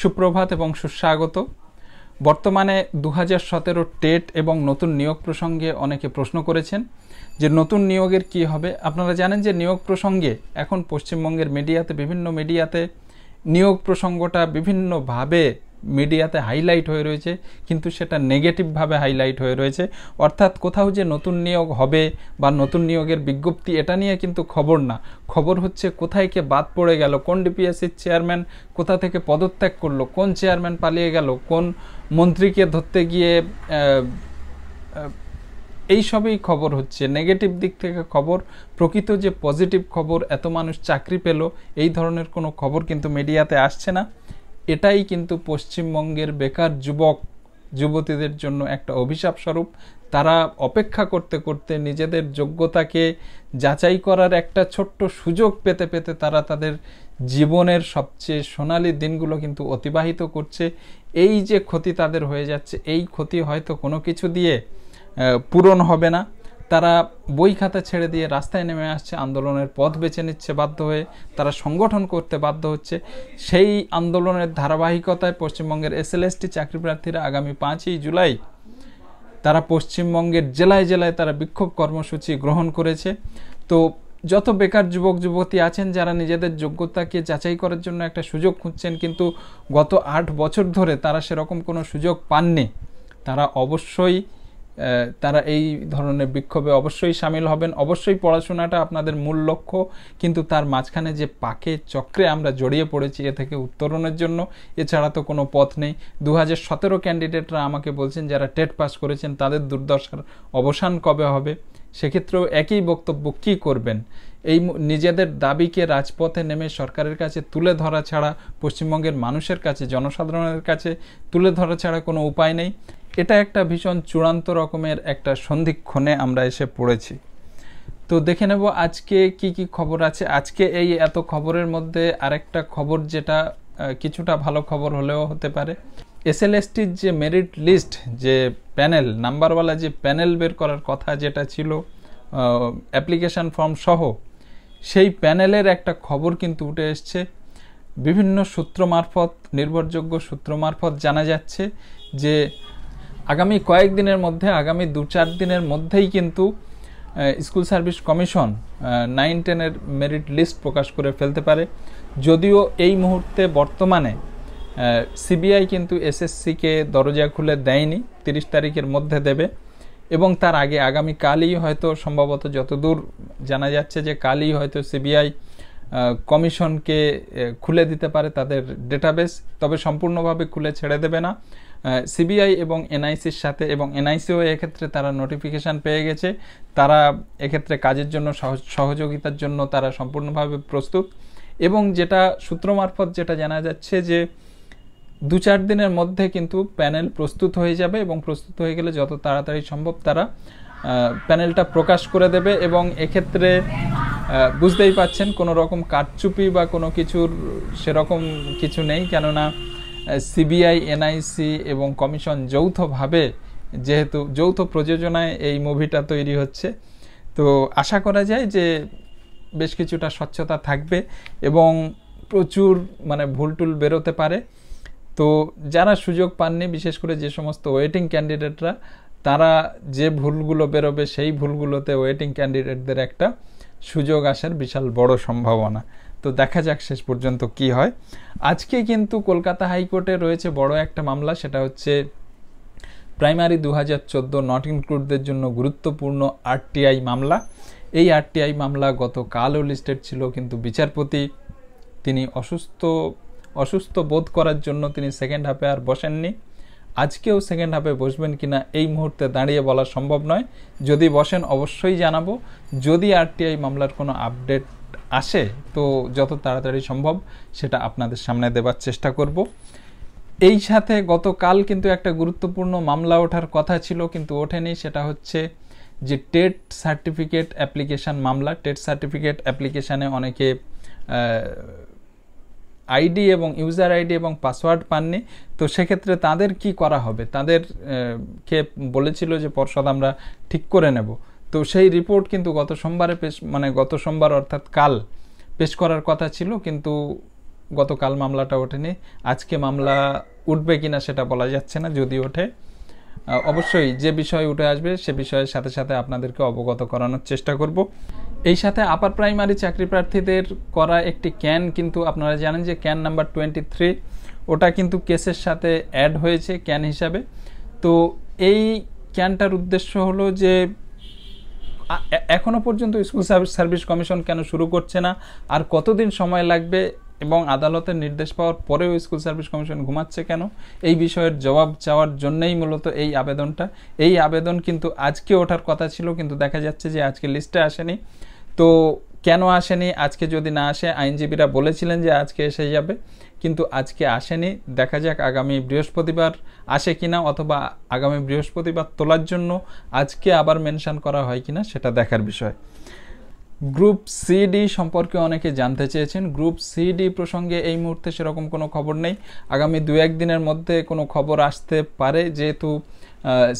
সুপ্রভাত এবং সুস্বাগত বর্তমানে দু হাজার সতেরো টেট এবং নতুন নিয়োগ প্রসঙ্গে অনেকে প্রশ্ন করেছেন যে নতুন নিয়োগের কি হবে আপনারা জানেন যে নিয়োগ প্রসঙ্গে এখন পশ্চিমবঙ্গের মিডিয়াতে বিভিন্ন মিডিয়াতে নিয়োগ প্রসঙ্গটা বিভিন্নভাবে মিডিয়াতে হাইলাইট হয়ে রয়েছে কিন্তু সেটা নেগেটিভভাবে হাইলাইট হয়ে রয়েছে অর্থাৎ কোথাও যে নতুন নিয়োগ হবে বা নতুন নিয়োগের বিজ্ঞপ্তি এটা নিয়ে কিন্তু খবর না খবর হচ্ছে কোথায় কে বাদ পড়ে গেল কোন ডিপিএসসির চেয়ারম্যান কোথা থেকে পদত্যাগ করলো কোন চেয়ারম্যান পালিয়ে গেল কোন মন্ত্রীকে ধরতে গিয়ে এই সবই খবর হচ্ছে নেগেটিভ দিক থেকে খবর প্রকৃত যে পজিটিভ খবর এত মানুষ চাকরি পেল এই ধরনের কোনো খবর কিন্তু মিডিয়াতে আসছে না এটাই কিন্তু পশ্চিমবঙ্গের বেকার যুবক যুবতীদের জন্য একটা অভিশাপ স্বরূপ তারা অপেক্ষা করতে করতে নিজেদের যোগ্যতাকে যাচাই করার একটা ছোট্ট সুযোগ পেতে পেতে তারা তাদের জীবনের সবচেয়ে সোনালি দিনগুলো কিন্তু অতিবাহিত করছে এই যে ক্ষতি তাদের হয়ে যাচ্ছে এই ক্ষতি হয়তো কোনো কিছু দিয়ে পূরণ হবে না তারা বই খাতা ছেড়ে দিয়ে রাস্তায় নেমে আসছে আন্দোলনের পথ বেছে নিচ্ছে বাধ্য হয়ে তারা সংগঠন করতে বাধ্য হচ্ছে সেই আন্দোলনের ধারাবাহিকতায় পশ্চিমবঙ্গের এসএলএসটি চাকরি প্রার্থীরা আগামী পাঁচই জুলাই তারা পশ্চিমবঙ্গের জেলায় জেলায় তারা বিক্ষোভ কর্মসূচি গ্রহণ করেছে তো যত বেকার যুবক যুবতী আছেন যারা নিজেদের যোগ্যতাকে যাচাই করার জন্য একটা সুযোগ খুঁজছেন কিন্তু গত আট বছর ধরে তারা সেরকম কোনো সুযোগ পাননি তারা অবশ্যই তারা এই ধরনের বিক্ষোভে অবশ্যই সামিল হবেন অবশ্যই পড়াশোনাটা আপনাদের মূল লক্ষ্য কিন্তু তার মাঝখানে যে পাকে চক্রে আমরা জড়িয়ে পড়েছি এ থেকে উত্তরণের জন্য এছাড়া তো কোনো পথ নেই দু হাজার সতেরো ক্যান্ডিডেটরা আমাকে বলছেন যারা টেট পাস করেছেন তাদের দুর্দশার অবসান কবে হবে সেক্ষেত্রেও একই বক্তব্য কি করবেন এই নিজেদের দাবিকে রাজপথে নেমে সরকারের কাছে তুলে ধরা ছাড়া পশ্চিমবঙ্গের মানুষের কাছে জনসাধারণের কাছে তুলে ধরা ছাড়া কোনো উপায় নেই এটা একটা ভীষণ চূড়ান্ত রকমের একটা সন্ধিক্ষণে আমরা এসে পড়েছি তো দেখে নেব আজকে কি কি খবর আছে আজকে এই এত খবরের মধ্যে আরেকটা খবর যেটা কিছুটা ভালো খবর হলেও হতে পারে এসএলএসটির যে মেরিট লিস্ট যে প্যানেল নাম্বারওয়ালা যে প্যানেল বের করার কথা যেটা ছিল অ্যাপ্লিকেশান ফর্ম সহ সেই প্যানেলের একটা খবর কিন্তু উঠে এসছে বিভিন্ন সূত্র মারফত নির্ভরযোগ্য সূত্র মারফত জানা যাচ্ছে যে আগামী কয়েকদিনের মধ্যে আগামী দু চার দিনের মধ্যেই কিন্তু স্কুল সার্ভিস কমিশন নাইন টেনের মেরিট লিস্ট প্রকাশ করে ফেলতে পারে যদিও এই মুহূর্তে বর্তমানে সিবিআই কিন্তু এসএসসিকে দরজা খুলে দেয়নি তিরিশ তারিখের মধ্যে দেবে এবং তার আগে আগামীকালই হয়তো সম্ভবত যতদূর জানা যাচ্ছে যে কালই হয়তো সিবিআই কমিশনকে খুলে দিতে পারে তাদের ডেটাবেস তবে সম্পূর্ণভাবে খুলে ছেড়ে দেবে না সিবিআই এবং এনআইসির সাথে এবং এনআইসিও এক্ষেত্রে তারা নোটিফিকেশান পেয়ে গেছে তারা এক্ষেত্রে কাজের জন্য সহযোগিতার জন্য তারা সম্পূর্ণভাবে প্রস্তুত এবং যেটা সূত্র মারফত যেটা জানা যাচ্ছে যে দু চার দিনের মধ্যে কিন্তু প্যানেল প্রস্তুত হয়ে যাবে এবং প্রস্তুত হয়ে গেলে যত তাড়াতাড়ি সম্ভব তারা প্যানেলটা প্রকাশ করে দেবে এবং এক্ষেত্রে বুঝতেই পাচ্ছেন কোনো রকম কাটচুপি বা কোনো কিছুর সেরকম কিছু নেই কেননা সিবিআই এনআইসি এবং কমিশন যৌথভাবে যেহেতু যৌথ প্রযোজনায় এই মুভিটা তৈরি হচ্ছে তো আশা করা যায় যে বেশ কিছুটা স্বচ্ছতা থাকবে এবং প্রচুর মানে ভুলটুল বেরোতে পারে তো যারা সুযোগ পাননি বিশেষ করে যে সমস্ত ওয়েটিং ক্যান্ডিডেটরা তারা যে ভুলগুলো বেরোবে সেই ভুলগুলোতে ওয়েটিং ক্যান্ডিডেটদের একটা সুযোগ আসার বিশাল বড় সম্ভাবনা তো দেখা যাক শেষ পর্যন্ত কি হয় আজকে কিন্তু কলকাতা হাইকোর্টে রয়েছে বড় একটা মামলা সেটা হচ্ছে প্রাইমারি দু হাজার চোদ্দো নট ইনক্লুডদের জন্য গুরুত্বপূর্ণ আরটিআই মামলা এই আরটিআই মামলা গত কালও লিস্টেড ছিল কিন্তু বিচারপতি তিনি অসুস্থ অসুস্থ বোধ করার জন্য তিনি সেকেন্ড হাফে আর বসেননি আজকেও সেকেন্ড হাফে বসবেন কিনা এই মুহূর্তে দাঁড়িয়ে বলা সম্ভব নয় যদি বসেন অবশ্যই জানাবো যদি আরটিআই মামলার কোনো আপডেট আসে তো যত তাড়াতাড়ি সম্ভব সেটা আপনাদের সামনে দেবার চেষ্টা করব এই সাথে গতকাল কিন্তু একটা গুরুত্বপূর্ণ মামলা ওঠার কথা ছিল কিন্তু ওঠেনি সেটা হচ্ছে যে টেট সার্টিফিকেট অ্যাপ্লিকেশান মামলা টেট সার্টিফিকেট অ্যাপ্লিকেশানে অনেকে আইডি এবং ইউজার আইডি এবং পাসওয়ার্ড পাননি তো সেক্ষেত্রে তাদের কি করা হবে কে বলেছিল যে পর্ষদ আমরা ঠিক করে নেব তো সেই রিপোর্ট কিন্তু গত সোমবারে পেশ মানে গত সোমবার অর্থাৎ কাল পেশ করার কথা ছিল কিন্তু গতকাল মামলাটা ওঠেনি আজকে মামলা উঠবে কিনা সেটা বলা যাচ্ছে না যদি ওঠে অবশ্যই যে বিষয় উঠে আসবে সে বিষয়ের সাথে সাথে আপনাদেরকে অবগত করানোর চেষ্টা করব এই সাথে আপার প্রাইমারি চাকরি প্রার্থীদের করা একটি ক্যান কিন্তু আপনারা জানেন যে ক্যান নাম্বার টোয়েন্টি থ্রি ওটা কিন্তু কেসের সাথে অ্যাড হয়েছে ক্যান হিসাবে তো এই ক্যানটার উদ্দেশ্য হলো যে এখনও পর্যন্ত স্কুল সার্ভিস কমিশন কেন শুরু করছে না আর কতদিন সময় লাগবে এবং আদালতের নির্দেশ পাওয়ার পরেও স্কুল সার্ভিস কমিশন ঘুমাচ্ছে কেন এই বিষয়ের জবাব চাওয়ার জন্যই মূলত এই আবেদনটা এই আবেদন কিন্তু আজকে ওঠার কথা ছিল কিন্তু দেখা যাচ্ছে যে আজকে লিস্টে আসেনি তো কেন আসেনি আজকে যদি না আসে আইনজীবীরা বলেছিলেন যে আজকে এসে যাবে কিন্তু আজকে আসেনি দেখা যাক আগামী বৃহস্পতিবার আসে কিনা অথবা আগামী বৃহস্পতিবার তোলার জন্য আজকে আবার মেনশান করা হয় কিনা সেটা দেখার বিষয় গ্রুপ সিডি সম্পর্কে অনেকে জানতে চেয়েছেন গ্রুপ সিডি প্রসঙ্গে এই মুহূর্তে সেরকম কোনো খবর নেই আগামী দু একদিনের মধ্যে কোনো খবর আসতে পারে যেহেতু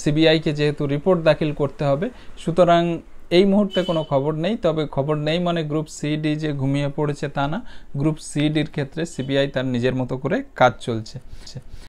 সিবিআইকে যেহেতু রিপোর্ট দাখিল করতে হবে সুতরাং এই মুহূর্তে কোনো খবর নেই তবে খবর নেই মানে গ্রুপ সিডি যে ঘুমিয়ে পড়েছে তা না গ্রুপ সিডির ক্ষেত্রে সিবিআই তার নিজের মতো করে কাজ চলছে